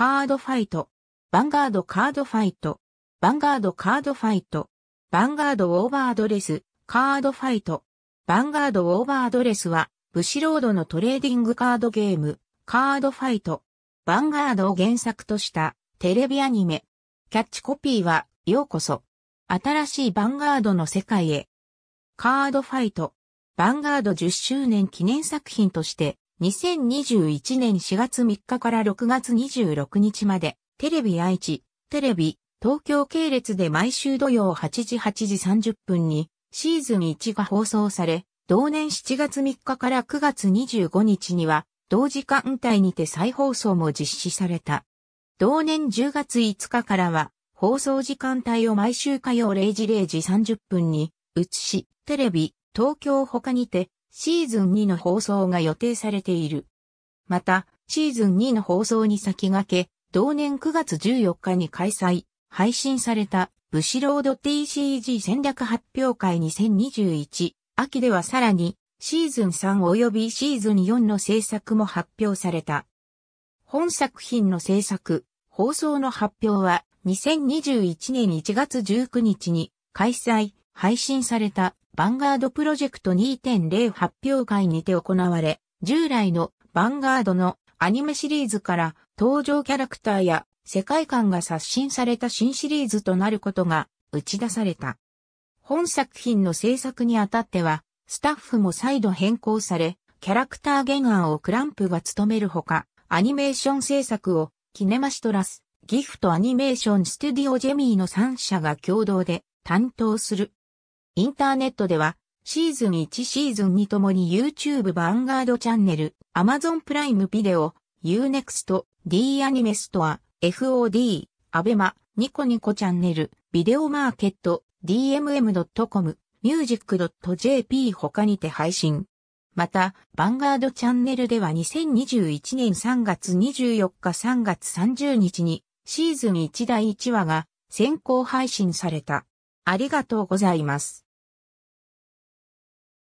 カードファイト、バンガードカードファイト、バンガードカードファイト、バンガードオーバードレス、カードファイト、バンガードオーバードレスは、ブシロードのトレーディングカードゲーム、カードファイト、バンガードを原作としたテレビアニメ。キャッチコピーは、ようこそ。新しいバンガードの世界へ。カードファイト。バンガード10周年記念作品として2021年4月3日から6月26日まで、テレビ愛知、テレビ、東京系列で毎週土曜8時8時30分に、シーズン1が放送され、同年7月3日から9月25日には、同時間帯にて再放送も実施された。同年10月5日からは、放送時間帯を毎週火曜0時0時30分に、移し、テレビ、東京他にて、シーズン2の放送が予定されている。また、シーズン2の放送に先駆け、同年9月14日に開催、配信された、ブシロード TCG 戦略発表会2021、秋ではさらに、シーズン3及びシーズン4の制作も発表された。本作品の制作、放送の発表は2021年1月19日に開催、配信されたヴァンガードプロジェクト2.0発表会にて行われ、従来のヴァンガードのアニメシリーズから登場キャラクターや世界観が刷新された新シリーズとなることが打ち出された。本作品の制作にあたっては、スタッフも再度変更され、キャラクター原案をクランプが務めるほか、アニメーション制作をキネマシトラス、ギフトアニメーションステュディオジェミーの3社が共同で担当するインターネットでは、シーズン1シーズン2ともに YouTube ヴァンガードチャンネル、Amazon プライムビデオ、Unext、D アニメストア、FOD、アベマ、ニコニコチャンネル、ビデオマーケット、dmm.com、music.jp 他にて配信。また、ヴァンガードチャンネルでは2021年3月24日3月30日にシーズン1第1話が先行配信された。ありがとうございます。